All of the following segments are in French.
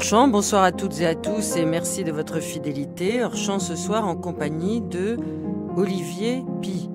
Orchamps, bonsoir à toutes et à tous et merci de votre fidélité. Orchamps ce soir en compagnie de Olivier Pi.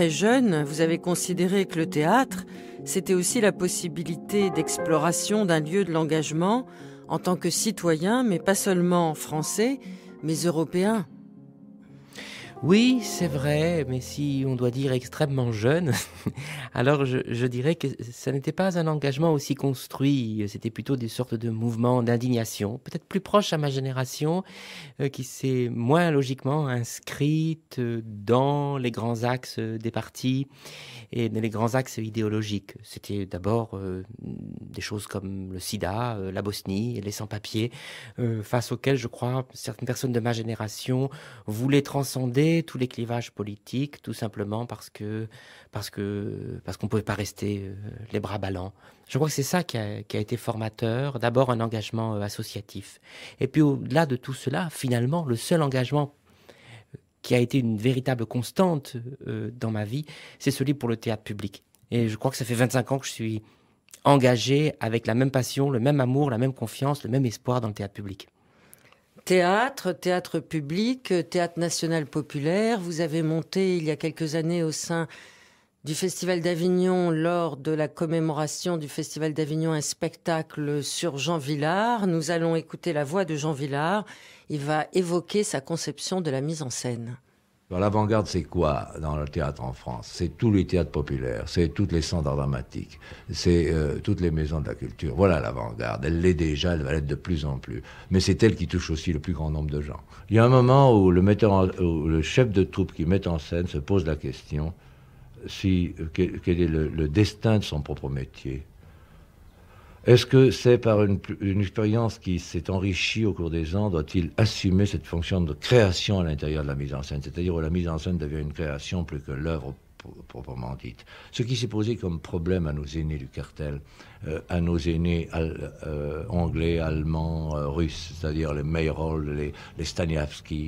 très jeune, vous avez considéré que le théâtre, c'était aussi la possibilité d'exploration d'un lieu de l'engagement en tant que citoyen, mais pas seulement français, mais européen. Oui, c'est vrai, mais si on doit dire extrêmement jeune, alors je, dirais que ça n'était pas un engagement aussi construit, c'était plutôt des sortes de mouvements d'indignation, peut-être plus proches à ma génération, euh, qui s'est moins logiquement inscrite euh, dans les grands axes des partis et dans les grands axes idéologiques. C'était d'abord euh, des choses comme le sida, la Bosnie, les sans-papiers, face auxquels je crois certaines personnes de ma génération voulaient transcender tous les clivages politiques, tout simplement parce que parce que parce qu'on pouvait pas rester euh, les bras ballants. Je crois que c'est ça qui a, qui a, été formateur. D'abord un engagement euh, associatif, et puis au-delà de tout cela, finalement, le seul engagement euh, qui a été une véritable constante dans ma vie, c'est celui pour le théâtre public. Et je crois que ça fait 25 ans que je suis engagé avec la même passion, le même amour, la même confiance, le même espoir dans le théâtre public. Théâtre, théâtre public, théâtre national populaire. Vous avez monté il y a quelques années au sein du Festival d'Avignon lors de la commémoration du Festival d'Avignon un spectacle sur Jean Villard. Nous allons écouter la voix de Jean Villard. Il va évoquer sa conception de la mise en scène. L'avant-garde, c'est quoi dans le théâtre en France C'est tous les théâtres populaires, c'est toutes les scènes dramatiques, c'est euh, toutes les maisons de la culture. Voilà l'avant-garde. Elle l'est déjà, elle va l'être de plus en plus. Mais c'est elle qui touche aussi le plus grand nombre de gens. Il y a un moment où le, chef de troupe qui met en scène se pose la question si, euh, quel est le destin de son propre métier est-ce que c'est par une, expérience qui s'est enrichie au cours des ans, doit-il assumer cette fonction de création à l'intérieur de la mise en scène C'est-à-dire où la mise en scène devient une création plus que l'œuvre proprement dite. Ce qui s'est posé comme problème à nos aînés du cartel, euh, à nos aînés euh, anglais, allemands, euh, russes, c'est-à-dire les Meyerhold, les, les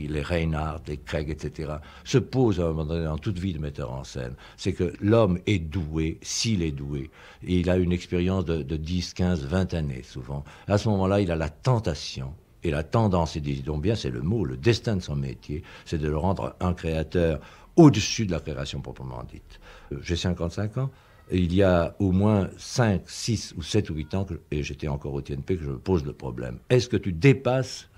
les Reinhardt, les Craig, etc., se pose à un moment donné dans toute vie de metteur en scène. C'est que l'homme est doué, s'il est doué, il a une expérience de, de 10, 15, 20 années souvent. À ce moment-là, il a la tentation et la tendance, et disons bien, c'est le mot, le destin de son métier, c'est de le rendre un créateur au-dessus de la création proprement dite. Euh, j'ai 55 ans. il y a au moins 5, 6 ou 7 ou 8 ans, et j'étais encore au TNP, que je me pose le problème. Est-ce que tu dépasses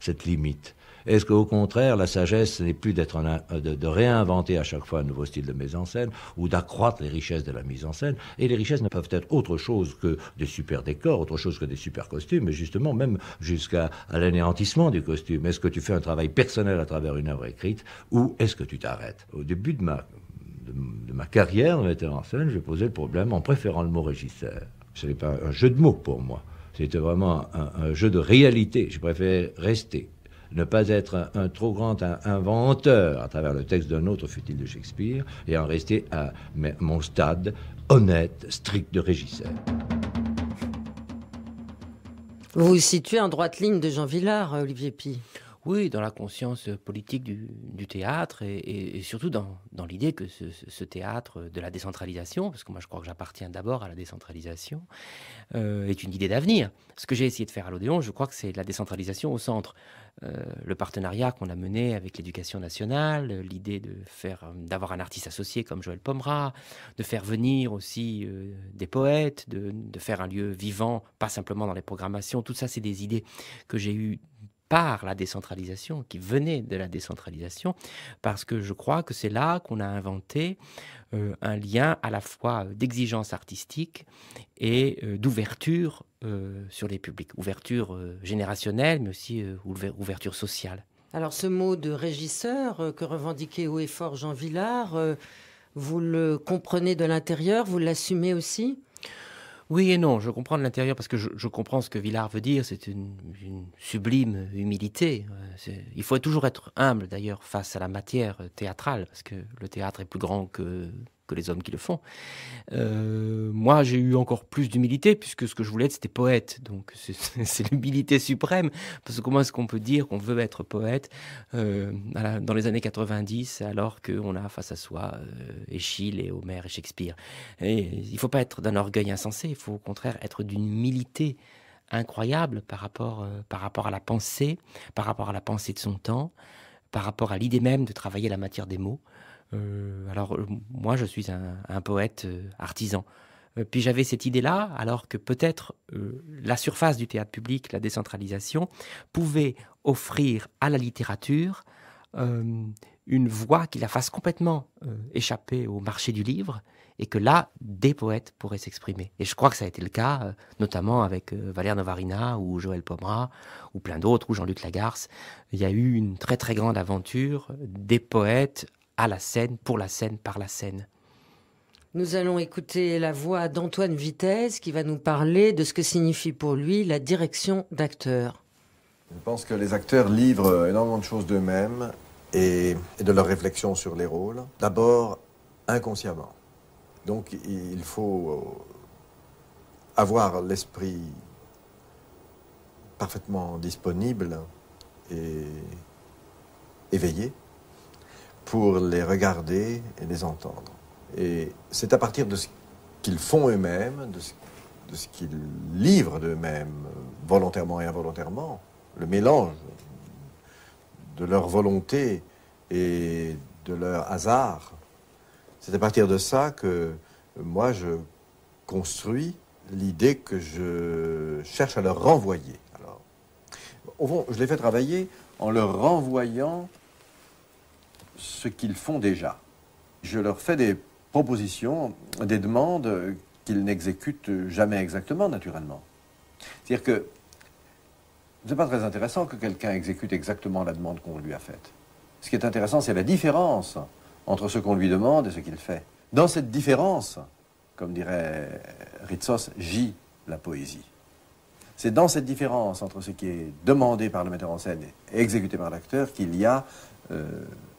cette limite est-ce qu'au contraire, la sagesse n'est plus d'être de, réinventer à chaque fois un nouveau style de mise en scène ou d'accroître les richesses de la mise en scène Et les richesses ne peuvent être autre chose que des super décors, autre chose que des super costumes, mais justement même jusqu'à l'anéantissement du costume. Est-ce que tu fais un travail personnel à travers une œuvre écrite ou est-ce que tu t'arrêtes Au début de ma, de, ma carrière de metteur en scène, j'ai posais le problème en préférant le mot régisseur. Ce n'est pas un jeu de mots pour moi. C'était vraiment un, un, jeu de réalité. Je préfère rester ne pas être un, trop grand inventeur à travers le texte d'un autre, fut-il de Shakespeare, et en rester à mon stade honnête, strict de régisseur. Vous vous situez en droite ligne de Jean Villard, euh, Olivier Pi oui, dans la conscience politique du, théâtre et, surtout dans, l'idée que ce, théâtre de la décentralisation, parce que moi je crois que j'appartiens d'abord à la décentralisation, euh, est une idée d'avenir. Ce que j'ai essayé de faire à l'Odéon, je crois que c'est la décentralisation au centre. Euh, le partenariat qu'on a mené avec l'éducation nationale, l'idée de faire d'avoir un artiste associé comme Joël Pomera, de faire venir aussi euh, des poètes, de, de faire un lieu vivant, pas simplement dans les programmations, tout ça c'est des idées que j'ai eues par la décentralisation, qui venait de la décentralisation, parce que je crois que c'est là qu'on a inventé euh, un lien à la fois d'exigence artistique et euh, d'ouverture euh, sur les publics, ouverture générationnelle, mais aussi ouverture sociale. Alors ce mot de régisseur que revendiquait haut et fort Jean Villard, vous le comprenez de l'intérieur, vous l'assumez aussi oui et non, je comprends de l'intérieur parce que je, comprends ce que Villard veut dire, c'est une, sublime humilité. Euh, il faut toujours être humble d'ailleurs face à la matière euh, théâtrale, parce que le théâtre est plus grand que les hommes qui le font. Euh, moi, j'ai eu encore plus d'humilité, puisque ce que je voulais être, c'était poète. Donc, c'est l'humilité suprême. Parce que comment est-ce qu'on peut dire qu'on veut être poète euh, dans les années 90, alors qu'on a face à soi euh, Échille et Homer et Shakespeare et, Il ne faut pas être d'un orgueil insensé, il faut au contraire être d'une humilité incroyable par rapport, par rapport à la pensée, par rapport à la pensée de son temps, par rapport à l'idée même de travailler la matière des mots. Euh, alors euh, moi, je suis un, poète euh, artisan. Puis j'avais cette idée-là, alors que peut-être la surface du théâtre public, la décentralisation, pouvait offrir à la littérature une voie qui la fasse complètement échapper au marché du livre, et que là, des poètes pourraient s'exprimer. Et je crois que ça a été le cas, notamment avec Valère Novarina ou Joël Pomera, ou plein d'autres, ou Jean-Luc Lagarce. Il y a eu une très très grande aventure des poètes à la scène, pour la scène, par la scène. Nous allons écouter la voix d'Antoine Vitesse qui va nous parler de ce que signifie pour lui la direction d'acteur. Je pense que les acteurs livrent énormément de choses d'eux-mêmes et, de leurs réflexions sur les rôles. D'abord, inconsciemment. Donc, il faut euh, avoir l'esprit parfaitement disponible et éveillé pour les regarder et les entendre. Et c'est à partir de ce qu'ils font eux-mêmes, de ce, qu'ils livrent d'eux-mêmes, volontairement et involontairement, le mélange de leur volonté et de leur hasard. C'est à partir de ça que moi je construis l'idée que je cherche à leur renvoyer. Alors, au fond, je les fais travailler en leur renvoyant ce qu'ils font déjà. Je leur fais des propositions, des demandes qu'ils n'exécutent jamais exactement, naturellement. C'est-à-dire que ce n'est pas très intéressant que quelqu'un exécute exactement la demande qu'on lui a faite. Ce qui est intéressant, c'est la différence entre ce qu'on lui demande et ce qu'il fait. Dans cette différence, comme dirait Ritsos, gît la poésie. C'est dans cette différence entre ce qui est demandé par le metteur en scène et exécuté par l'acteur qu'il y a euh,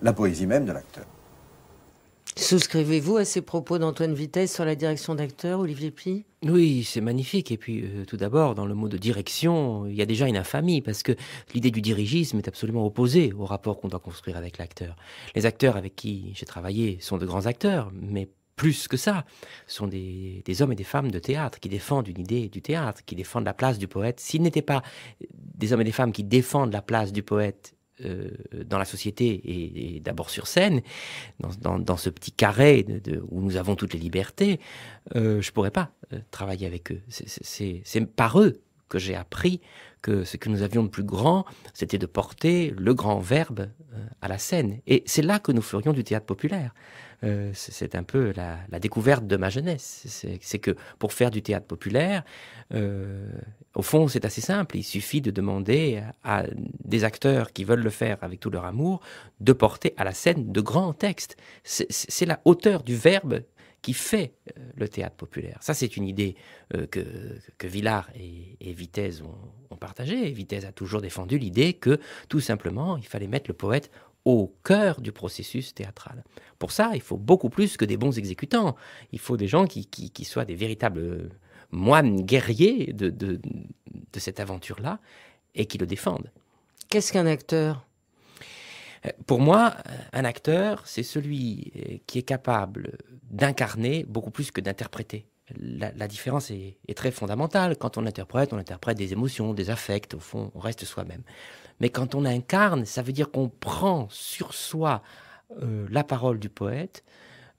la poésie même de l'acteur. Souscrivez-vous à ces propos d'Antoine Vitesse sur la direction d'acteur, Olivier Pli Oui, c'est magnifique. Et puis, euh, tout d'abord, dans le mot de direction, il y a déjà une infamie, parce que l'idée du dirigisme est absolument opposée au rapport qu'on doit construire avec l'acteur. Les acteurs avec qui j'ai travaillé sont de grands acteurs, mais plus que ça, sont des, des, hommes et des femmes de théâtre qui défendent une idée du théâtre, qui défendent la place du poète. S'ils n'étaient pas des hommes et des femmes qui défendent la place du poète euh, dans la société et, d'abord sur scène, dans, ce petit carré de, où nous avons toutes les libertés, euh, je ne pourrais pas euh, travailler avec eux. C'est par eux que j'ai appris que ce que nous avions de plus grand, c'était de porter le grand verbe à la scène. Et c'est là que nous ferions du théâtre populaire. Euh, c'est un peu la, découverte de ma jeunesse. C'est que pour faire du théâtre populaire, euh, au fond, c'est assez simple. Il suffit de demander à des acteurs qui veulent le faire avec tout leur amour de porter à la scène de grands textes. C'est la hauteur du verbe qui fait euh, le théâtre populaire. Ça, c'est une idée que, que, Villard et, Vitesse ont, ont partagée. Vitesse a toujours défendu l'idée que, tout simplement, il fallait mettre le poète au cœur du processus théâtral. Pour ça, il faut beaucoup plus que des bons exécutants. Il faut des gens qui, soient des véritables moines guerriers de cette aventure-là et qui le défendent. Qu'est-ce qu'un acteur euh, Pour moi, euh, un acteur, c'est celui euh, qui est capable d'incarner beaucoup plus que d'interpréter la, différence est, très fondamentale. Quand on interprète, on interprète des émotions, des affects, au fond, on reste soi-même. Mais quand on incarne, ça veut dire qu'on prend sur soi euh, la parole du poète,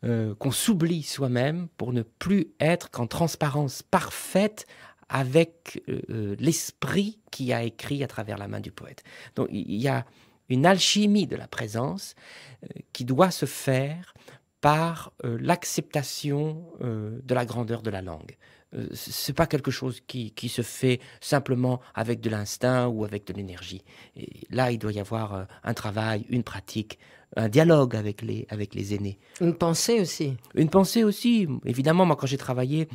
euh, qu'on s'oublie soi-même pour ne plus être qu'en transparence parfaite avec euh, l'esprit qui a écrit à travers la main du poète. Donc il y a une alchimie de la présence qui doit se faire par euh, l'acceptation euh, de la grandeur de la langue. Euh, ce c'est pas quelque chose qui, se fait simplement avec de l'instinct ou avec de l'énergie. là, il doit y avoir un travail, une pratique, un dialogue avec les, avec les aînés. Une pensée aussi. Une pensée aussi. Évidemment, moi, quand j'ai travaillé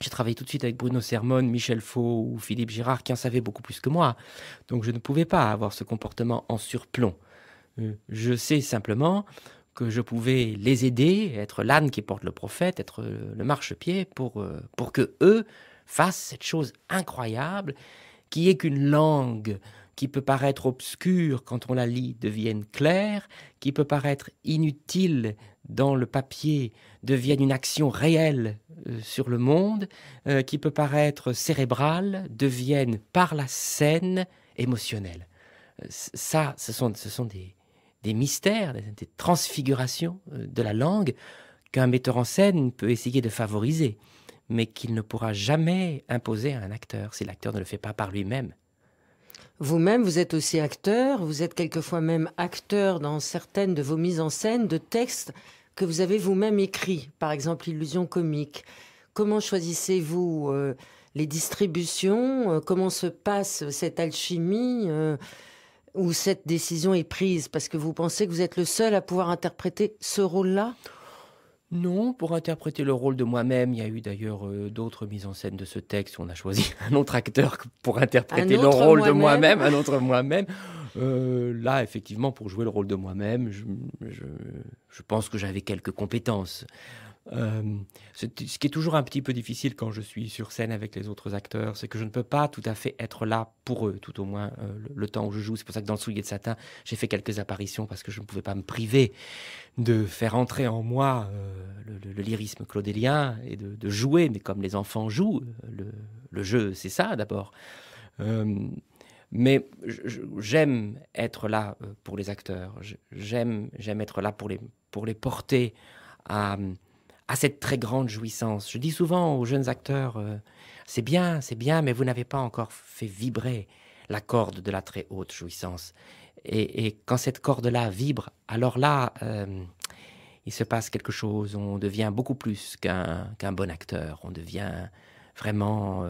j'ai travaillé tout de suite avec Bruno Sermon, Michel Faux ou Philippe Girard qui en savaient beaucoup plus que moi. Donc je ne pouvais pas avoir ce comportement en surplomb. Je sais simplement que je pouvais les aider, être l'âne qui porte le prophète, être le marchepied pour, euh, pour que eux fassent cette chose incroyable qui est qu'une langue qui peut paraître obscure quand on la lit devienne claire, qui peut paraître inutile dans le papier devienne une action réelle euh, sur le monde, euh, qui peut paraître cérébrale devienne par la scène émotionnelle. ça, ce sont, ce sont des, des mystères, des, transfigurations euh, de la langue qu'un metteur en scène peut essayer de favoriser, mais qu'il ne pourra jamais imposer à un acteur si l'acteur ne le fait pas par lui-même. Vous-même, vous êtes aussi acteur, vous êtes quelquefois même acteur dans certaines de vos mises en scène de textes que vous avez vous-même écrits, par exemple Illusion comique. Comment choisissez-vous euh, les distributions euh, Comment se passe cette alchimie où cette décision est prise Parce que vous pensez que vous êtes le seul à pouvoir interpréter ce rôle-là non, pour interpréter le rôle de moi-même, il y a eu d'ailleurs euh, d'autres mises en scène de ce texte. on a choisi un autre acteur pour interpréter le rôle de moi-même, un autre moi-même. Euh, là, effectivement, pour jouer le rôle de moi-même, je pense que j'avais quelques compétences. Euh, ce, qui est toujours un petit peu difficile quand je suis sur scène avec les autres acteurs, c'est que je ne peux pas tout à fait être là pour eux, tout au moins euh, le, temps où je joue. C'est pour ça que dans le soulier de satin, j'ai fait quelques apparitions parce que je ne pouvais pas me priver de faire entrer en moi euh, le, lyrisme claudélien et de, de, jouer, mais comme les enfants jouent, le, jeu, c'est ça d'abord. mais j'aime être là pour les acteurs, j'aime, j'aime être là pour les, pour les porter à à cette très grande jouissance. Je dis souvent aux jeunes acteurs, euh, c'est bien, c'est bien, mais vous n'avez pas encore fait vibrer la corde de la très haute jouissance. Et, quand cette corde-là vibre, alors là, euh, il se passe quelque chose, on devient beaucoup plus qu'un bon acteur, on devient vraiment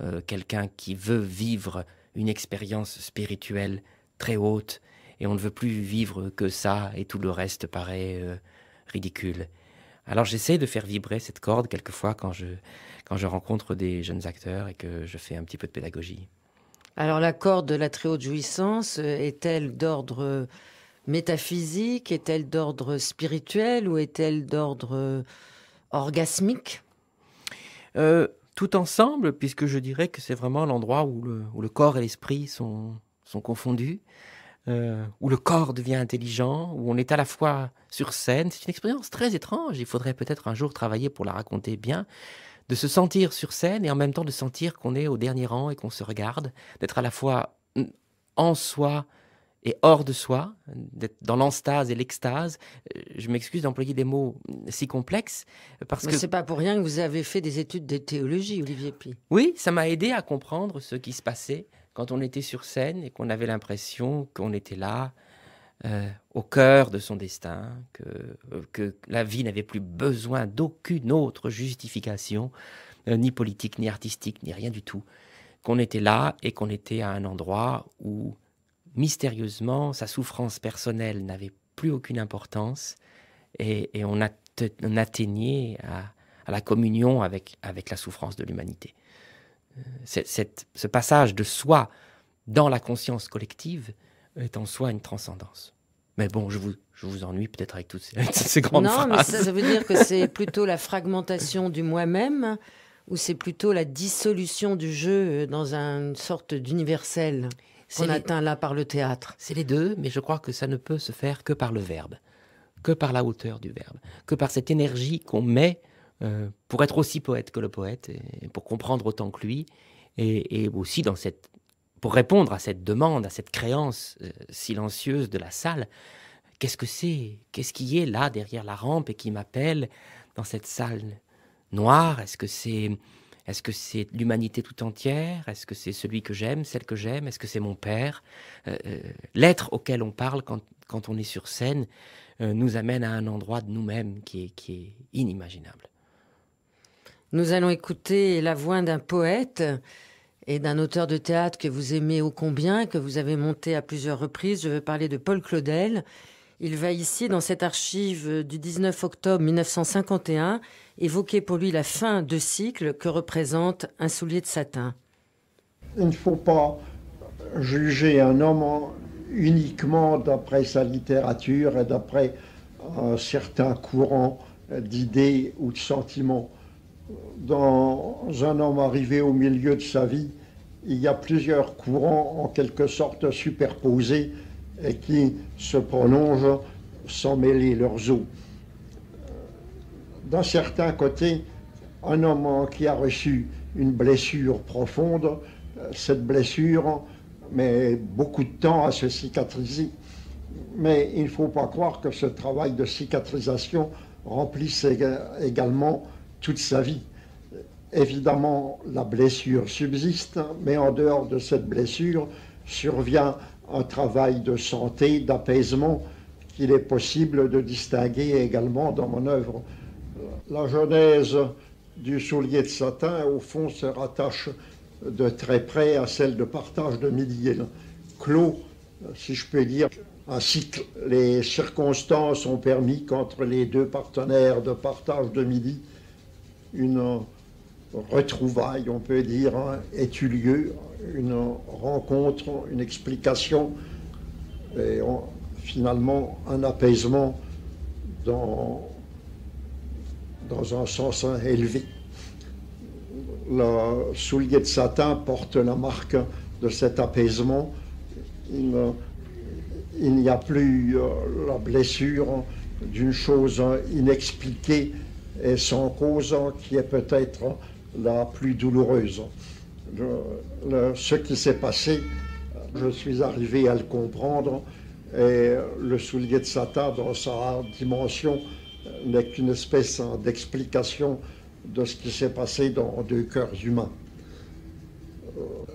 euh, quelqu'un qui veut vivre une expérience spirituelle très haute, et on ne veut plus vivre que ça, et tout le reste paraît ridicule. Alors j'essaie de faire vibrer cette corde quelquefois quand je, quand je rencontre des jeunes acteurs et que je fais un petit peu de pédagogie. Alors la corde de la très haute jouissance euh, est-elle d'ordre métaphysique Est-elle d'ordre spirituel ou est-elle d'ordre euh, orgasmique euh, Tout ensemble, puisque je dirais que c'est vraiment l'endroit où le, où le, corps et l'esprit sont, sont confondus. Euh, où le corps devient intelligent, où on est à la fois sur scène. C'est une expérience très étrange. Il faudrait peut-être un jour travailler pour la raconter bien. De se sentir sur scène et en même temps de sentir qu'on est au dernier rang et qu'on se regarde, d'être à la fois en soi et hors de soi, d'être dans l'enstase et l'extase. Euh, je m'excuse d'employer des mots si complexes parce Mais ce c'est pas pour rien que vous avez fait des études de théologie, Olivier Pi. Oui, ça m'a aidé à comprendre ce qui se passait quand on était sur scène et qu'on avait l'impression qu'on était là, euh, au cœur de son destin, euh, que, la vie n'avait plus besoin d'aucune autre justification, euh, ni politique, ni artistique, ni rien du tout, qu'on était là et qu'on était à un endroit où, mystérieusement, sa souffrance personnelle n'avait plus aucune importance et, on, atteignait à, la communion avec la souffrance de l'humanité ce passage de soi dans la conscience collective est en soi une transcendance. Mais bon, je vous, ennuie peut-être avec toutes ces, grandes phrases. mais ça, veut dire que c'est plutôt la fragmentation du moi-même ou c'est plutôt la dissolution du jeu euh, dans une sorte d'universel qu'on atteint là par le théâtre C'est les deux, mais je crois que ça ne peut se faire que par le verbe, que par la hauteur du verbe, que par cette énergie qu'on met euh, pour être aussi poète que le poète, pour comprendre autant que lui, et, aussi dans cette, pour répondre à cette demande, à cette créance euh, silencieuse de la salle. Qu'est-ce que c'est Qu'est-ce qui est là derrière la rampe et qui m'appelle dans cette salle noire Est-ce que c'est est-ce que c'est l'humanité tout entière Est-ce que c'est celui que j'aime, celle que j'aime Est-ce que c'est mon père euh, L'être auquel on parle quand, on est sur scène nous amène à un endroit de nous-mêmes qui qui est inimaginable. Nous allons écouter la voix d'un poète et d'un auteur de théâtre que vous aimez ô combien, que vous avez monté à plusieurs reprises. Je veux parler de Paul Claudel. Il va ici, dans cette archive du 19 octobre 1951, évoquer pour lui la fin de cycle que représente un soulier de satin. Il ne faut pas juger un homme uniquement d'après sa littérature et d'après un euh, certain courant d'idées ou de sentiments dans un homme arrivé au milieu de sa vie, il y a plusieurs courants en quelque sorte superposés et qui se prolongent sans mêler leurs eaux. D'un certain côté, un homme qui a reçu une blessure profonde, cette blessure met beaucoup de temps à se cicatriser. Mais il ne faut pas croire que ce travail de cicatrisation remplisse également toute sa vie. Évidemment, la blessure subsiste, mais en dehors de cette blessure survient un travail de santé, d'apaisement qu'il est possible de distinguer également dans mon œuvre. La genèse du soulier de satin, au fond, se rattache de très près à celle de partage de midi. Clos, si je peux dire, un cycle. Les circonstances ont permis qu'entre les deux partenaires de partage de midi, une retrouvaille, on peut dire, est hein, eu lieu, une rencontre, une explication, et finalement un apaisement dans, dans un sens élevé. Le soulier de satin porte la marque de cet apaisement. il n'y a plus euh, la blessure d'une chose inexpliquée et son cause qui est peut-être la plus douloureuse. ce qui s'est passé, je suis arrivé à le comprendre et le soulier de Satan dans sa dimension n'est qu'une espèce d'explication de ce qui s'est passé dans deux cœurs humains.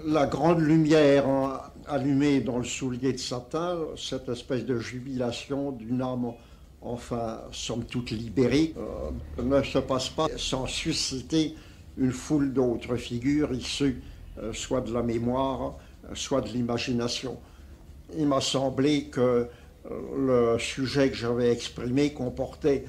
La grande lumière allumée dans le soulier de Satan, cette espèce de jubilation d'une âme enfin, sommes toutes libérées, euh, ne se passe pas sans susciter une foule d'autres figures issues euh, soit de la mémoire, euh, soit de l'imagination. Il m'a semblé que le sujet que j'avais exprimé comportait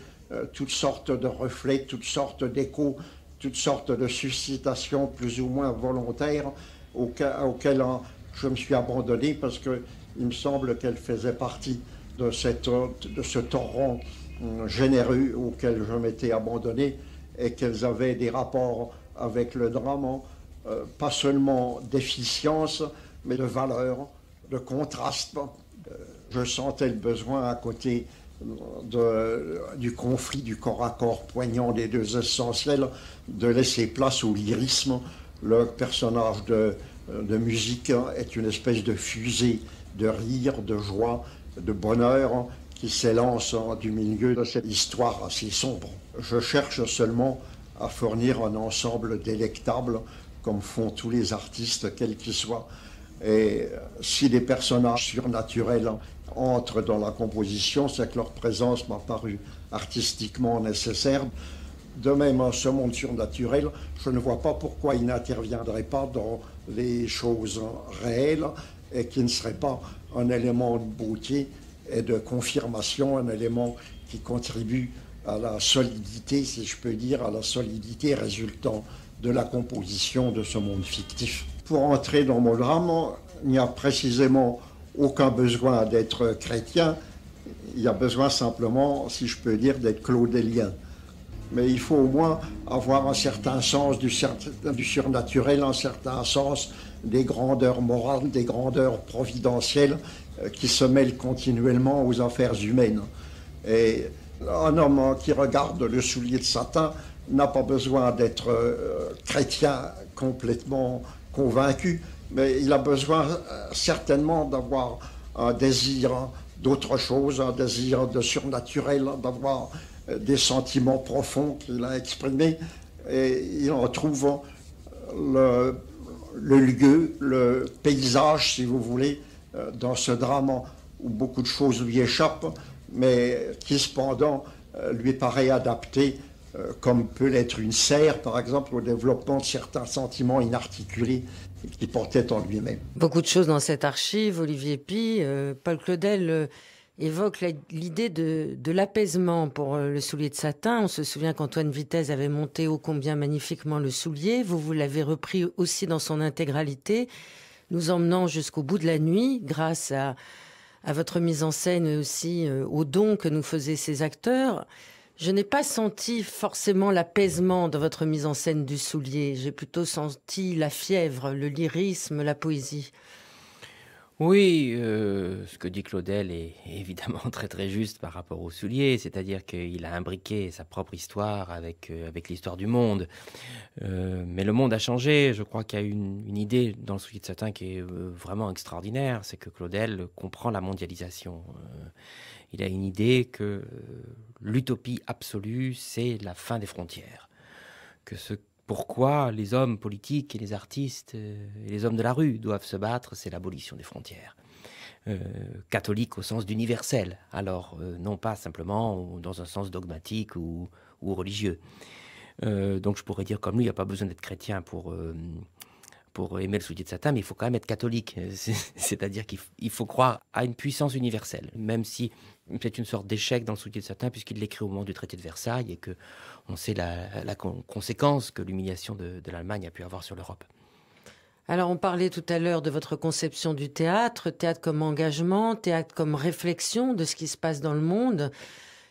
toutes sortes de reflets, toutes sortes d'échos, toutes sortes de suscitations plus ou moins volontaires auxquelles, hein, je me suis abandonné parce qu'il me semble qu'elle faisait partie de, de ce torrent hum, généreux auquel je m'étais abandonné et qu'elles avaient des rapports avec le drame, hein, euh, pas seulement d'efficience, mais de valeur, de contraste. Euh, je sentais le besoin à côté hum, de, du conflit du corps à corps poignant des deux essentiels de laisser place au lyrisme. Le personnage de, euh, de musique est une espèce de fusée de rire, de joie, de bonheur qui s'élance du milieu de cette histoire si sombre. Je cherche seulement à fournir un ensemble délectable comme font tous les artistes, quels qu'ils soient. Et euh, si des personnages surnaturels entrent dans la composition, c'est que leur présence m'a paru artistiquement nécessaire. De même, en ce monde surnaturel, je ne vois pas pourquoi il n'interviendrait pas dans les choses réelles et qui ne serait pas un élément de beauté et de confirmation, un élément qui contribue à la solidité, si je peux dire, à la solidité résultant de la composition de ce monde fictif. Pour entrer dans mon drame, il n'y a précisément aucun besoin d'être chrétien, il y a besoin simplement, si je peux dire, d'être claudélien mais il faut au moins avoir un certain sens du, surnaturel, un certain sens des grandeurs morales, des grandeurs providentielles euh, qui se mêlent continuellement aux affaires humaines. Et un homme qui regarde le soulier de Satan n'a pas besoin d'être euh, chrétien complètement convaincu, mais il a besoin euh, certainement d'avoir un désir d'autre chose, un désir de surnaturel, d'avoir euh, des sentiments profonds qu'il a exprimés et il en trouve euh, le, lieu, le paysage, si vous voulez, euh, dans ce drame où beaucoup de choses lui échappent, mais qui cependant lui paraît adapté, comme peut l'être une serre, par exemple, au développement de certains sentiments inarticulés qui portait en lui-même. Beaucoup de choses dans cette archive, Olivier Pi, Paul Claudel évoque l'idée de, l'apaisement pour euh, le soulier de satin. On se souvient qu'Antoine Vitesse avait monté ô combien magnifiquement le soulier. Vous, vous l'avez repris aussi dans son intégralité, nous emmenant jusqu'au bout de la nuit grâce à, votre mise en scène et aussi euh, aux dons que nous faisaient ces acteurs. Je n'ai pas senti forcément l'apaisement de votre mise en scène du soulier. J'ai plutôt senti la fièvre, le lyrisme, la poésie. Oui, euh, ce que dit Claudel est évidemment très, très juste par rapport aux souliers, c'est-à-dire qu'il a imbriqué sa propre histoire avec, euh, avec l'histoire du monde. Euh, mais le monde a changé, je crois qu'il y a une idée dans le soulier de satin qui est, vraiment extraordinaire, c'est que Claudel comprend la mondialisation. il a une idée que, l'utopie absolue, c'est la fin des frontières. Que ce pourquoi les hommes politiques et les artistes euh, et les hommes de la rue doivent se battre, c'est l'abolition des frontières. Euh, catholique au sens d'universel, alors euh, non pas simplement dans un sens dogmatique ou, religieux. donc je pourrais dire comme lui, il n'y a pas besoin d'être chrétien pour, pour aimer le soulier de Satan, mais il faut quand même être catholique. C'est-à-dire qu'il faut croire à une puissance universelle, même si c'est une sorte d'échec dans le soutien de certains, puisqu'il l'écrit au moment du traité de Versailles et que on sait la, conséquence que l'humiliation de, l'Allemagne a pu avoir sur l'Europe. Alors, on parlait tout à l'heure de votre conception du théâtre, théâtre comme engagement, théâtre comme réflexion de ce qui se passe dans le monde.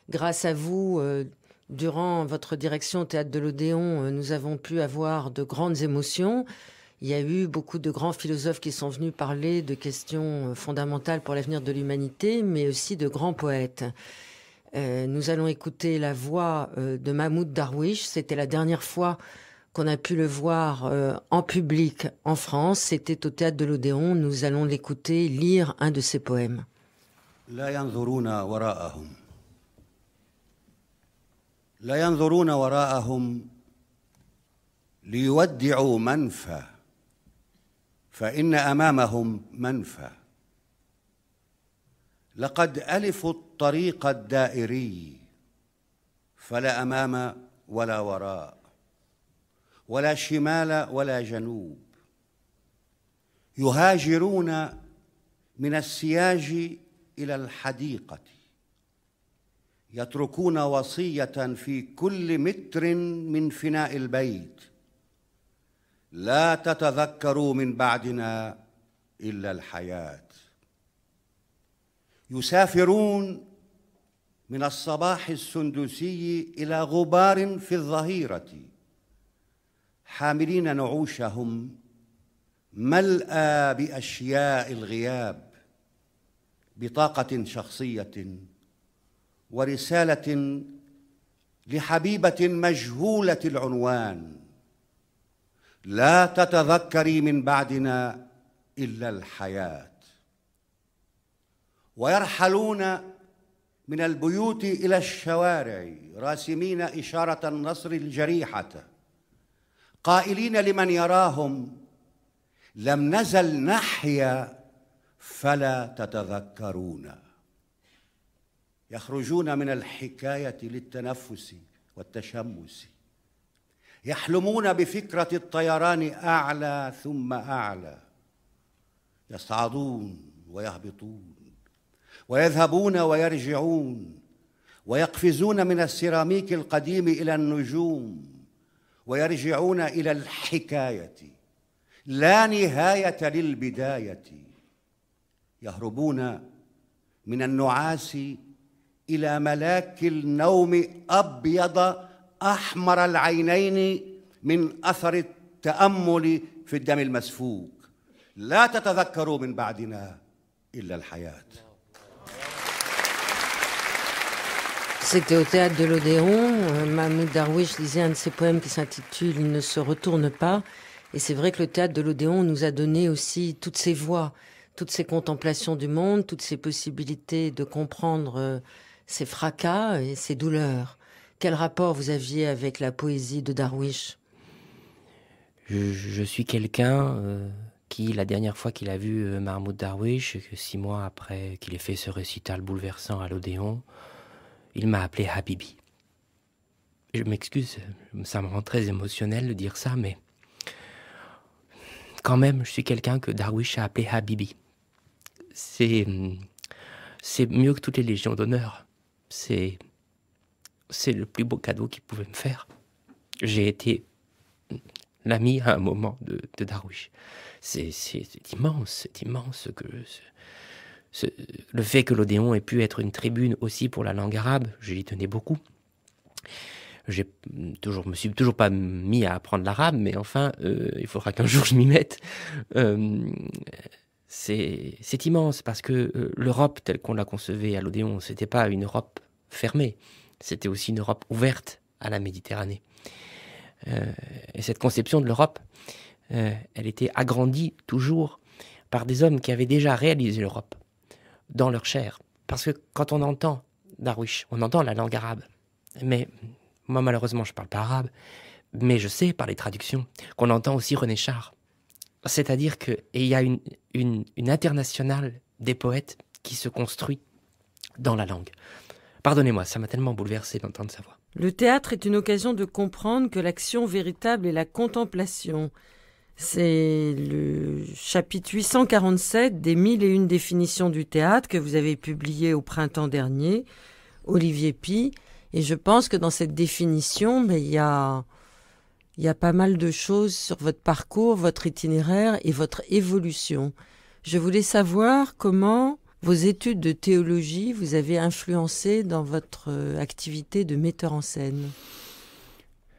Grâce à vous, euh, durant votre direction au théâtre de l'Odéon, euh, nous avons pu avoir de grandes émotions. Il y a eu beaucoup de grands philosophes qui sont venus parler de questions euh, fondamentales pour l'avenir de l'humanité, mais aussi de grands poètes. Euh, nous allons écouter la voix euh, de Mahmoud Darwish. C'était la dernière fois qu'on a pu le voir en public en France. C'était au théâtre de l'Odéon. Nous allons l'écouter lire un de ses poèmes. فإن أمامهم منفى لقد ألفوا الطريق الدائري فلا أمام ولا وراء ولا شمال ولا جنوب يهاجرون من السياج إلى الحديقة يتركون وصية في كل متر من فناء البيت لا تتذكروا من بعدنا الا الحياه يسافرون من الصباح السندسي الى غبار في الظهيره حاملين نعوشهم ملأى بأشياء الغياب بطاقة شخصية ورسالة لحبيبة مجهولة العنوان لا تتذكري من بعدنا الا الحياه ويرحلون من البيوت الى الشوارع راسمين اشاره النصر الجريحه قائلين لمن يراهم لم نزل نحيا فلا تتذكرون يخرجون من الحكايه للتنفس والتشمس يحلمون بفكرة الطيران أعلى ثم أعلى يصعدون ويهبطون ويذهبون ويرجعون ويقفزون من السيراميك القديم إلى النجوم ويرجعون إلى الحكاية لا نهاية للبداية يهربون من النعاس إلى ملاك النوم أبيض C'était au théâtre de l'Odéon. Euh, Mahmoud Darwish lisait un de ses poèmes qui s'intitule Il ne se retourne pas. Et c'est vrai que le théâtre de l'Odéon nous a donné aussi toutes ces voix, toutes ces contemplations du monde, toutes ces possibilités de comprendre ces euh, fracas et ces douleurs. Quel rapport vous aviez avec la poésie de Darwish je, suis quelqu'un euh, qui, la dernière fois qu'il a vu euh, Mahmoud Darwish, six mois après qu'il ait fait ce récital bouleversant à l'Odéon, il m'a appelé Habibi. Je m'excuse, ça me rend très émotionnel de dire ça, mais quand même, je suis quelqu'un que Darwish a appelé Habibi. C'est, hum, c'est mieux que toutes les légions d'honneur. C'est c'est le plus beau cadeau qu'il pouvait me faire. J'ai été l'ami à un moment de, Darwish. C'est immense, c'est immense que le fait que l'Odéon ait pu être une tribune aussi pour la langue arabe, je l'y tenais beaucoup. Je toujours, me suis toujours pas mis à apprendre l'arabe, mais enfin, euh, il faudra qu'un jour je m'y mette. Euh, c'est immense parce que euh, l'Europe telle qu'on la concevait à l'Odéon, n'était pas une Europe fermée c'était aussi une Europe ouverte à la Méditerranée. Euh, et cette conception de l'Europe, euh, elle était agrandie toujours par des hommes qui avaient déjà réalisé l'Europe dans leur chair. Parce que quand on entend Darwish, on entend la langue arabe. Mais moi, malheureusement, je ne parle pas arabe, mais je sais par les traductions qu'on entend aussi René Char. C'est-à-dire qu'il y a une internationale des poètes qui se construit dans la langue. Pardonnez-moi, ça m'a tellement bouleversé d'entendre sa voix. Le théâtre est une occasion de comprendre que l'action véritable est la contemplation. C'est le chapitre 847 des mille et une définitions du théâtre que vous avez publié au printemps dernier, Olivier Py. Et je pense que dans cette définition, ben, il a, il y a pas mal de choses sur votre parcours, votre itinéraire et votre évolution. Je voulais savoir comment vos études de théologie vous avez influencé dans votre euh, activité de metteur en scène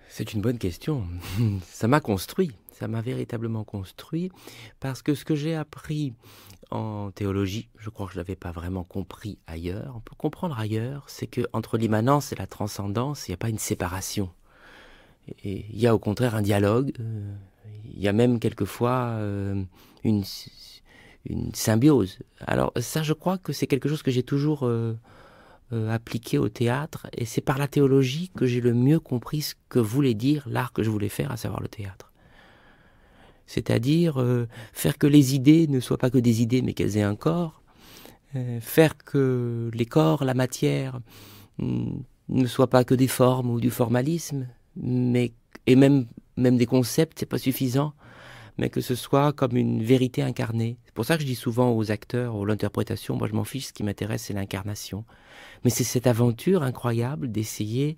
C'est une bonne question. Ça m'a construit, ça m'a véritablement construit, parce que ce que j'ai appris en théologie, je crois que je ne l'avais pas vraiment compris ailleurs. On peut comprendre ailleurs, c'est que entre l'immanence et la transcendance, il n'y a pas une séparation. Et il y a au contraire un dialogue. Euh, il y a même quelquefois euh, une une symbiose. Alors ça, je crois que c'est quelque chose que j'ai toujours euh, euh, appliqué au théâtre, et c'est par la théologie que j'ai le mieux compris ce que voulait dire l'art que je voulais faire, à savoir le théâtre. C'est-à-dire euh, faire que les idées ne soient pas que des idées, mais qu'elles aient un corps, faire que les corps, la matière, mm, ne soient pas que des formes ou du formalisme, mais et même même des concepts, c'est pas suffisant mais que ce soit comme une vérité incarnée. C'est pour ça que je dis souvent aux acteurs, ou l'interprétation, moi je m'en fiche, ce qui m'intéresse c'est l'incarnation. Mais c'est cette aventure incroyable d'essayer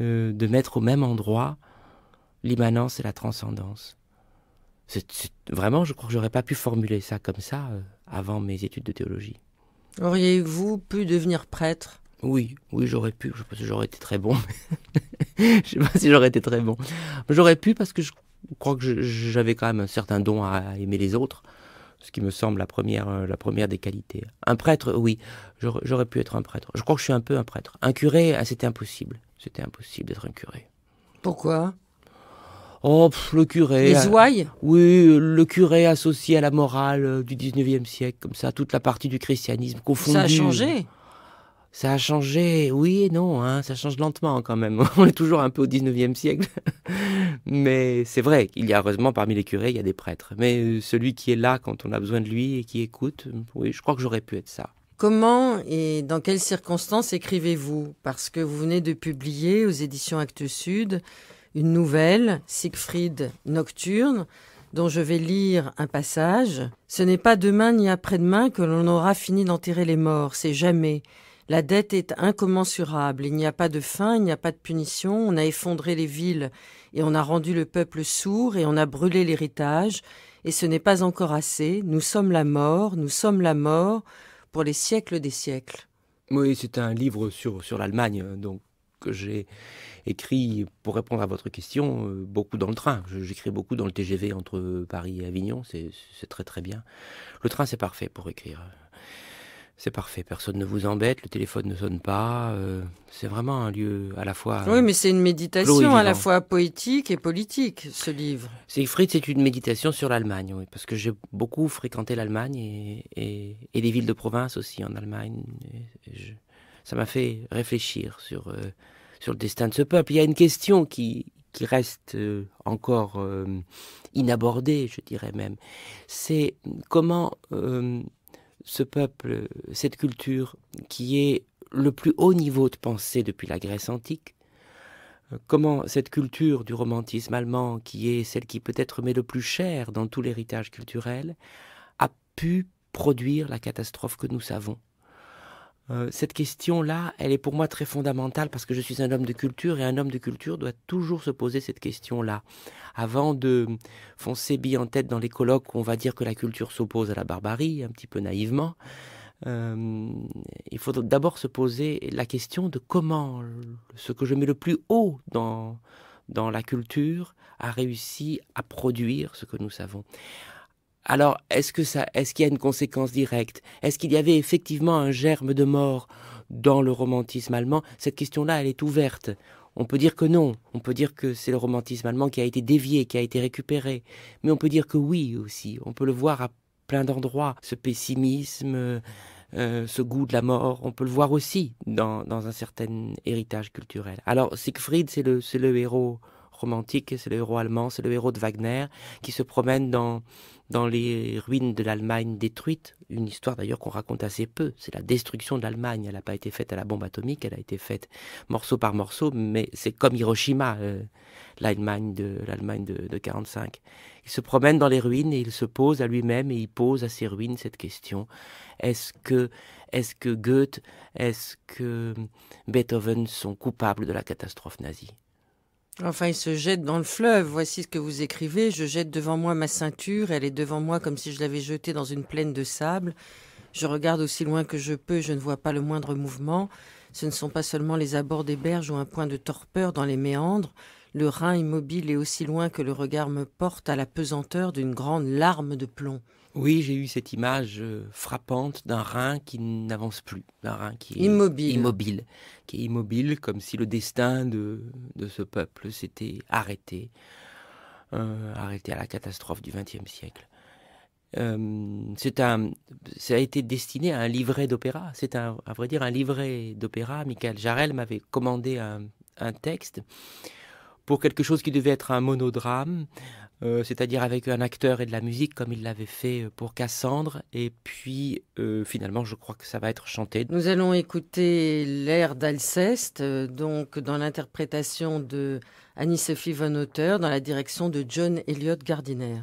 euh, de mettre au même endroit l'immanence et la transcendance. c'est vraiment, je crois que j'aurais pas pu formuler ça comme ça euh, avant mes études de théologie. Auriez-vous pu devenir prêtre Oui, oui, j'aurais pu. Je pense que j'aurais été très bon. je sais pas si j'aurais été très bon. J'aurais pu parce que je je crois que j'avais quand même un certain don à aimer les autres, ce qui me semble la première, euh, la première des qualités. Un prêtre, oui, j'aurais pu être un prêtre. Je crois que je suis un peu un prêtre. Un curé, ah, c'était impossible. C'était impossible d'être un curé. Pourquoi Oh, le curé. Les ouailles Oui, le curé associé à la morale euh, du 19e siècle, comme ça, toute la partie du christianisme confondue. Ça a changé ça a changé, oui et non, hein, ça change lentement quand même. On est toujours un peu au 19e siècle. Mais c'est vrai qu'il y a heureusement parmi les curés, il y a des prêtres. Mais euh, celui qui est là quand on a besoin de lui et qui écoute, oui, je crois que j'aurais pu être ça. Comment et dans quelles circonstances écrivez-vous Parce que vous venez de publier aux éditions Actes Sud une nouvelle, Siegfried Nocturne, dont je vais lire un passage. Ce n'est pas demain ni après-demain que l'on aura fini d'enterrer les morts, c'est jamais. La dette est incommensurable, il n'y a pas de fin, il n'y a pas de punition, on a effondré les villes et on a rendu le peuple sourd et on a brûlé l'héritage, et ce n'est pas encore assez, nous sommes la mort, nous sommes la mort pour les siècles des siècles. Oui, c'est un livre sur, sur l'Allemagne, euh, donc que j'ai écrit pour répondre à votre question euh, beaucoup dans le train. J'écris beaucoup dans le TGV entre Paris et Avignon, c'est très très bien. Le train c'est parfait pour écrire. C'est parfait, personne ne vous embête, le téléphone ne sonne pas. Euh, c'est vraiment un lieu à la fois. oui, mais c'est une méditation à la fois poétique et politique, ce livre. Siegfried, c'est une méditation sur l'Allemagne, oui, parce que j'ai beaucoup fréquenté l'Allemagne et, les villes de province aussi en Allemagne. ça m'a fait réfléchir sur, euh, sur le destin de ce peuple. Il y a une question qui, qui reste euh, encore inabordée, je dirais même. C'est comment ce peuple, cette culture qui est le plus haut niveau de pensée depuis la Grèce antique, euh, comment cette culture du romantisme allemand, qui est celle qui peut-être met le plus cher dans tout l'héritage culturel, a pu produire la catastrophe que nous savons. Euh, cette question-là, elle est pour moi très fondamentale parce que je suis un homme de culture et un homme de culture doit toujours se poser cette question-là. Avant de foncer bille en tête dans les colloques où on va dire que la culture s'oppose à la barbarie, un petit peu naïvement, euh, il faut d'abord se poser la question de comment ce que je mets le plus haut dans, dans la culture a réussi à produire ce que nous savons. Alors, est-ce que est-ce qu'il y a une conséquence directe Est-ce qu'il y avait effectivement un germe de mort dans le romantisme allemand Cette question-là, elle est ouverte. On peut dire que non, on peut dire que c'est le romantisme allemand qui a été dévié, qui a été récupéré, mais on peut dire que oui aussi, on peut le voir à plein d'endroits, ce pessimisme, euh, ce goût de la mort, on peut le voir aussi dans, un certain héritage culturel. Alors Siegfried, c'est le héros romantique, c'est le héros allemand, c'est le héros de Wagner, qui se promène dans, dans les ruines de l'Allemagne détruite. Une histoire d'ailleurs qu'on raconte assez peu. C'est la destruction de l'Allemagne. Elle n'a pas été faite à la bombe atomique, elle a été faite morceau par morceau, mais c'est comme Hiroshima, euh, l'Allemagne de l'Allemagne de, Il se promène dans les ruines et il se pose à lui-même et il pose à ses ruines cette question. Est-ce que, est-ce que Goethe, est-ce que Beethoven sont coupables de la catastrophe nazie Enfin, il se jette dans le fleuve. Voici ce que vous écrivez. Je jette devant moi ma ceinture. Elle est devant moi comme si je l'avais jetée dans une plaine de sable. Je regarde aussi loin que je peux. Je ne vois pas le moindre mouvement. Ce ne sont pas seulement les abords des berges ou un point de torpeur dans les méandres le rein immobile est aussi loin que le regard me porte à la pesanteur d'une grande larme de plomb. Oui, j'ai eu cette image euh, frappante d'un rein qui n'avance plus, d'un rein qui est immobile. immobile, qui est immobile comme si le destin de, ce peuple s'était arrêté, euh, arrêté à la catastrophe du XXe siècle. Euh, c'est un, ça a été destiné à un livret d'opéra. C'est à vrai dire, un livret d'opéra. Michael Jarel m'avait commandé un, un texte pour quelque chose qui devait être un monodrame, euh, c'est-à-dire avec un acteur et de la musique comme il l'avait fait euh, pour Cassandre. Et puis euh, finalement, je crois que ça va être chanté. Nous allons écouter l'air d'Alceste, donc dans l'interprétation de Annie-Sophie Von Otter, dans la direction de John Elliott Gardiner.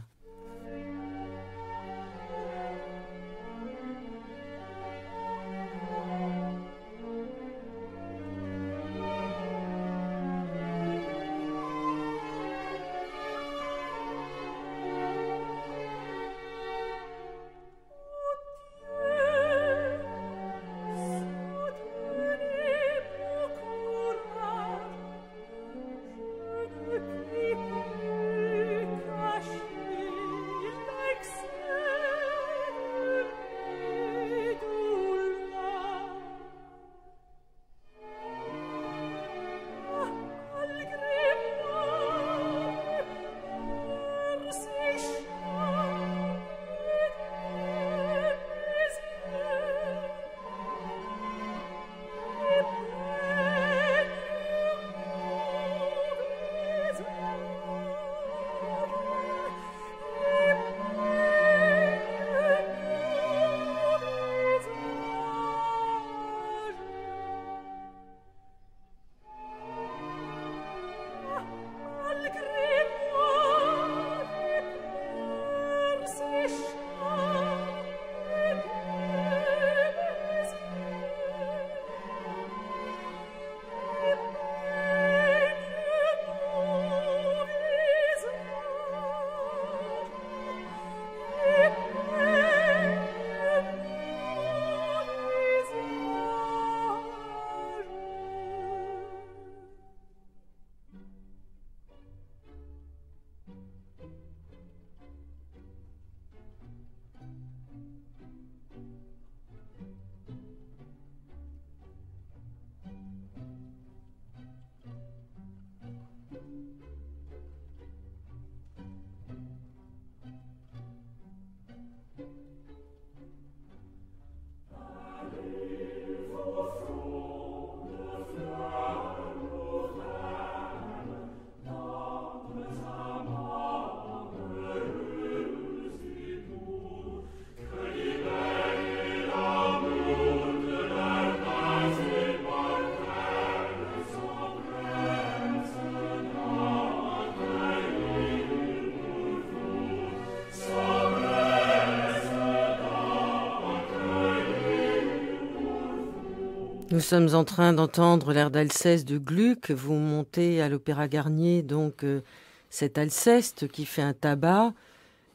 Nous sommes en train d'entendre l'air d'Alceste de Gluck. Vous montez à l'Opéra Garnier, donc euh, cet Alceste qui fait un tabac.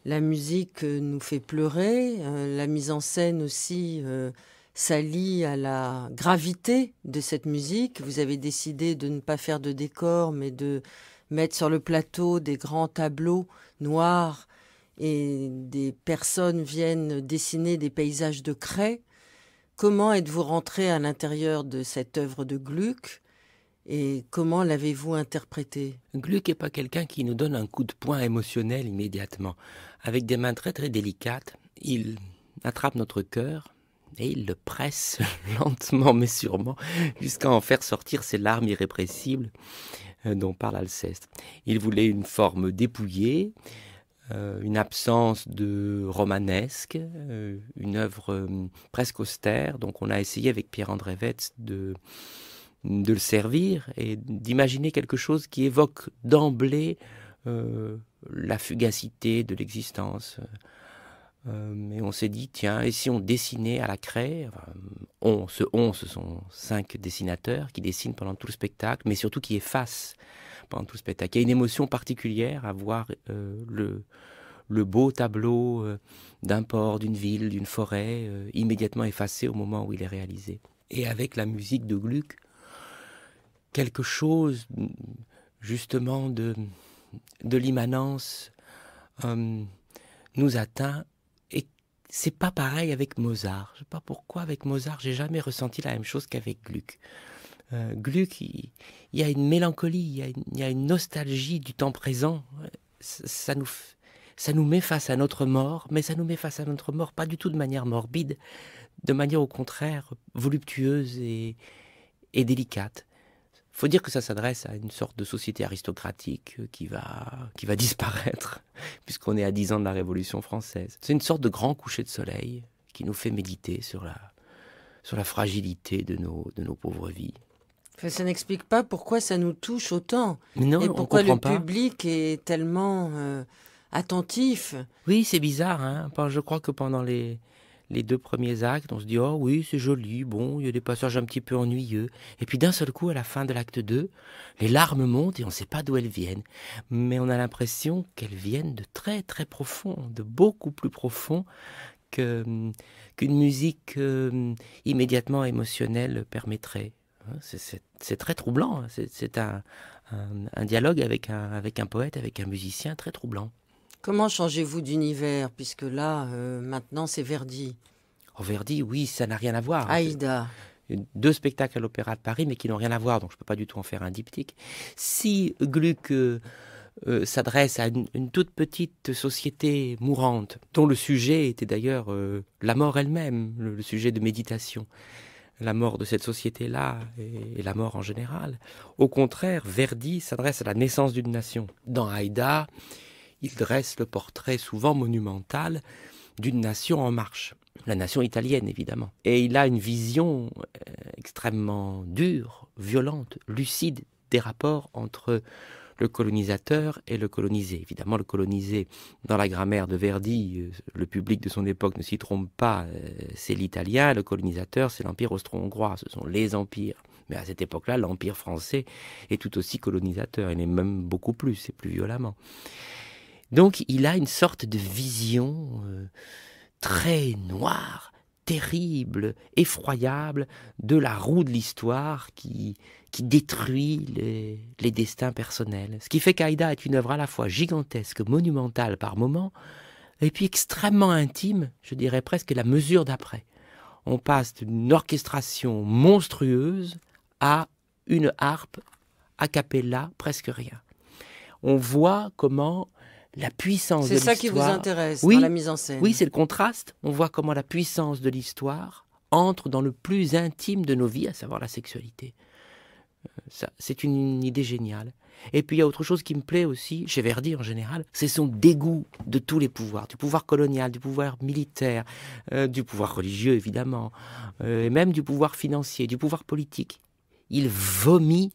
La musique euh, nous fait pleurer. Euh, la mise en scène aussi s'allie à la gravité de cette musique. Vous avez décidé de ne pas faire de décor, mais de mettre sur le plateau des grands tableaux noirs et des personnes viennent dessiner des paysages de craie Comment êtes-vous rentré à l'intérieur de cette œuvre de Gluck et comment l'avez-vous interprété Gluck n'est pas quelqu'un qui nous donne un coup de poing émotionnel immédiatement. Avec des mains très très délicates, il attrape notre cœur et il le presse lentement mais sûrement jusqu'à en faire sortir ses larmes irrépressibles euh, dont parle Alceste. Il voulait une forme dépouillée, euh, une absence de romanesque, euh, une œuvre euh, presque austère. Donc on a essayé avec Pierre-André Vetz de, de le servir et d'imaginer quelque chose qui évoque d'emblée la fugacité de l'existence. Mais on s'est dit, tiens, et si on dessinait à la craie on, Ce on, ce sont cinq dessinateurs qui dessinent pendant tout le spectacle, mais surtout qui effacent tout spectacle. Il y a une émotion particulière à voir euh, le, beau tableau euh, d'un port, d'une ville, d'une forêt, euh, immédiatement effacé au moment où il est réalisé. Et avec la musique de Gluck, quelque chose justement de, de l'immanence nous atteint. Et c'est pas pareil avec Mozart. Je ne sais pas pourquoi avec Mozart, j'ai jamais ressenti la même chose qu'avec Gluck. Euh, Gluck, il, y a une mélancolie, il y a une, nostalgie du temps présent. Ça, nous, ça met face à notre mort, mais ça nous met face à notre mort pas du tout de manière morbide, de manière au contraire voluptueuse et, et délicate. Faut dire que ça s'adresse à une sorte de société aristocratique qui va, disparaître, puisqu'on est à dix ans de la Révolution française. C'est une sorte de grand coucher de soleil qui nous fait méditer sur la, fragilité de nos pauvres vies ça n'explique pas pourquoi ça nous touche autant non, et pourquoi le public est tellement euh, attentif. Oui, c'est bizarre. Hein je crois que pendant les, deux premiers actes, on se dit Oh oui, c'est joli, bon, il y a des passages un petit peu ennuyeux. Et puis d'un seul coup, à la fin de l'acte 2, les larmes montent et on ne sait pas d'où elles viennent. Mais on a l'impression qu'elles viennent de très très profond, de beaucoup plus profond hum, qu'une musique hum, immédiatement émotionnelle permettrait. Hein, c'est très troublant. Hein. C'est un, dialogue avec un, poète, avec un musicien très troublant. Comment changez-vous d'univers Puisque là, euh, maintenant, c'est Verdi. Oh, Verdi, oui, ça n'a rien à voir. Hein. Aïda. Deux spectacles à l'Opéra de Paris, mais qui n'ont rien à voir, donc je ne peux pas du tout en faire un diptyque. Si Gluck. Euh, euh, s'adresse à une, toute petite société mourante, dont le sujet était d'ailleurs la mort elle-même, le, sujet de méditation la mort de cette société-là et, la mort en général. Au contraire, Verdi s'adresse à la naissance d'une nation. Dans Haïda, il dresse le portrait souvent monumental d'une nation en marche, la nation italienne évidemment. Et il a une vision euh, extrêmement dure, violente, lucide des rapports entre le colonisateur et le colonisé. Évidemment, le colonisé, dans la grammaire de Verdi, euh, le public de son époque ne s'y trompe pas, euh, c'est l'italien, le colonisateur, c'est l'empire austro-hongrois, ce sont les empires. Mais à cette époque-là, l'empire français est tout aussi colonisateur, il est même beaucoup plus, c'est plus violemment. Donc il a une sorte de vision euh, très noire terrible, effroyable de la roue de l'histoire qui, qui détruit les, les, destins personnels. Ce qui fait qu'Aïda est une œuvre à la fois gigantesque, monumentale par moments, et puis extrêmement intime, je dirais presque la mesure d'après. On passe d'une orchestration monstrueuse à une harpe a cappella, presque rien. On voit comment la puissance de l'histoire. C'est ça qui vous intéresse oui, dans la mise en scène. Oui, c'est le contraste. On voit comment la puissance de l'histoire entre dans le plus intime de nos vies, à savoir la sexualité. Euh, ça, c'est une idée géniale. Et puis il y a autre chose qui me plaît aussi, chez Verdi en général, c'est son dégoût de tous les pouvoirs, du pouvoir colonial, du pouvoir militaire, euh, du pouvoir religieux évidemment, euh, et même du pouvoir financier, du pouvoir politique. Il vomit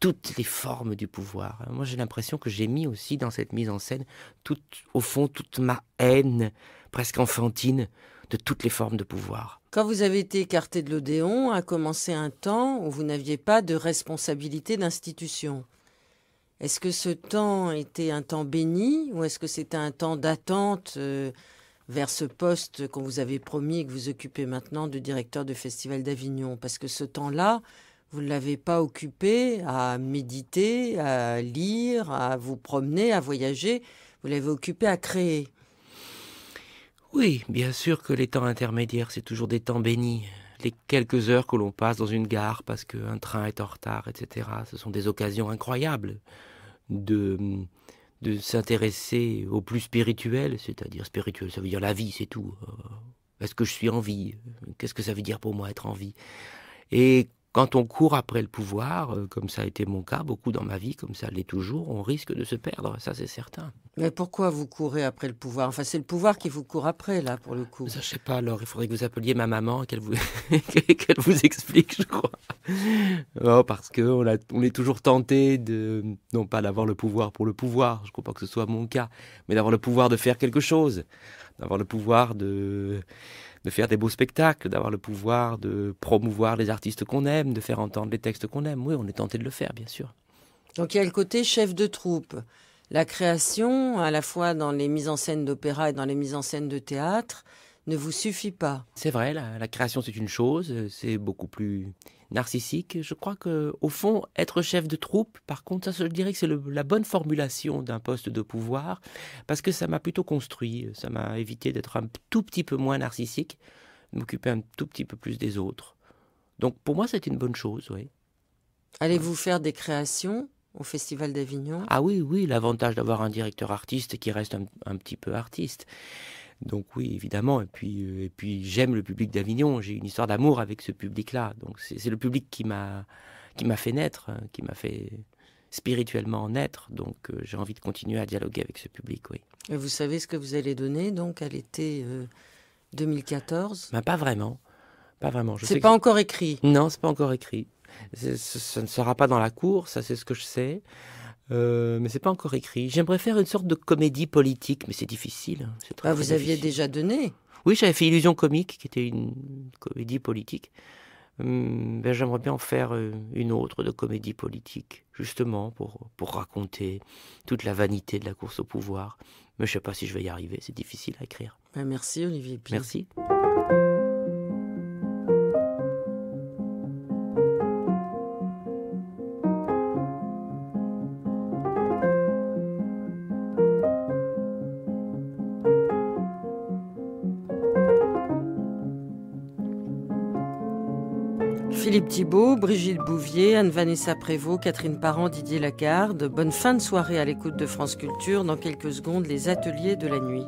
toutes les formes du pouvoir. Moi, j'ai l'impression que j'ai mis aussi dans cette mise en scène, tout, au fond, toute ma haine presque enfantine de toutes les formes de pouvoir. Quand vous avez été écarté de l'Odéon, a commencé un temps où vous n'aviez pas de responsabilité d'institution. Est-ce que ce temps était un temps béni ou est-ce que c'était un temps d'attente euh, vers ce poste qu'on vous avait promis et que vous occupez maintenant de directeur de Festival d'Avignon Parce que ce temps-là, vous ne l'avez pas occupé à méditer, à lire, à vous promener, à voyager, vous l'avez occupé à créer. Oui, bien sûr que les temps intermédiaires, c'est toujours des temps bénis. Les quelques heures que l'on passe dans une gare parce qu'un train est en retard, etc., ce sont des occasions incroyables de, de s'intéresser au plus spirituel, c'est-à-dire spirituel, ça veut dire la vie, c'est tout. Euh, est-ce que je suis en vie Qu'est-ce que ça veut dire pour moi être en vie Et quand on court après le pouvoir, euh, comme ça a été mon cas, beaucoup dans ma vie, comme ça l'est toujours, on risque de se perdre, ça c'est certain. Mais pourquoi vous courez après le pouvoir Enfin, c'est le pouvoir qui vous court après, là, pour le coup. Je ne sais pas, alors il faudrait que vous appeliez ma maman, qu'elle vous, qu'elle vous explique, je crois. Non, parce qu'on on est toujours tenté de, non pas d'avoir le pouvoir pour le pouvoir, je ne crois pas que ce soit mon cas, mais d'avoir le pouvoir de faire quelque chose, d'avoir le pouvoir de de faire des beaux spectacles, d'avoir le pouvoir de promouvoir les artistes qu'on aime, de faire entendre les textes qu'on aime. Oui, on est tenté de le faire, bien sûr. Donc il y a le côté chef de troupe, la création, à la fois dans les mises en scène d'opéra et dans les mises en scène de théâtre, ne vous suffit pas. C'est vrai, la, création c'est une chose, euh, c'est beaucoup plus narcissique. Je crois que au fond, être chef de troupe, par contre, ça, je dirais que c'est la bonne formulation d'un poste de pouvoir, parce que ça m'a plutôt construit, euh, ça m'a évité d'être un tout petit peu moins narcissique, m'occuper un tout petit peu plus des autres. Donc pour moi, c'est une bonne chose, oui. Allez-vous faire des créations au Festival d'Avignon Ah oui, oui, l'avantage d'avoir un directeur artiste qui reste un petit peu artiste. Donc oui, évidemment. Et puis, euh, et puis j'aime le public d'Avignon. J'ai une histoire d'amour avec ce public-là. Donc c'est le public qui m'a qui m'a fait naître, hein, qui m'a fait spirituellement naître. Donc euh, j'ai envie de continuer à dialoguer avec ce public, oui. Et vous savez ce que vous allez donner donc à l'été 2014 euh, bah, Pas vraiment. Pas vraiment. C'est pas encore écrit. Non, c'est pas encore écrit. Ce ne sera pas dans la cour, ça c'est ce que je sais. Mais euh, mais c'est pas encore écrit. J'aimerais faire une sorte de comédie politique, mais c'est difficile. ah, vous aviez déjà donné Oui, j'avais fait Illusion comique, qui était une comédie politique. Hum, ben, J'aimerais bien en faire euh, une autre de comédie politique, justement, pour, pour raconter toute la vanité de la course au pouvoir. Mais je sais pas si je vais y arriver, c'est difficile à écrire. Bah, merci Olivier Merci. Philippe Thibault, Brigitte Bouvier, Anne-Vanessa Prévost, Catherine Parent, Didier Lagarde. Bonne fin de soirée à l'écoute de France Culture. Dans quelques secondes, les ateliers de la nuit.